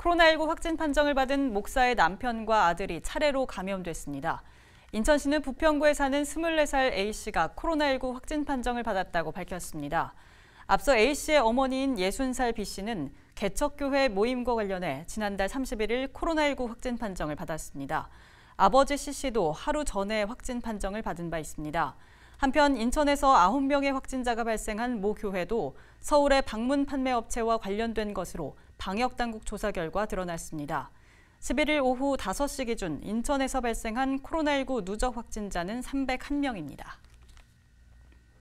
코로나19 확진 판정을 받은 목사의 남편과 아들이 차례로 감염됐습니다. 인천시는 부평구에 사는 24살 A씨가 코로나19 확진 판정을 받았다고 밝혔습니다. 앞서 A씨의 어머니인 60살 B씨는 개척교회 모임과 관련해 지난달 31일 코로나19 확진 판정을 받았습니다. 아버지 C씨도 하루 전에 확진 판정을 받은 바 있습니다. 한편 인천에서 9명의 확진자가 발생한 모 교회도 서울의 방문 판매업체와 관련된 것으로 방역당국 조사 결과 드러났습니다. 11일 오후 5시 기준 인천에서 발생한 코로나19 누적 확진자는 301명입니다.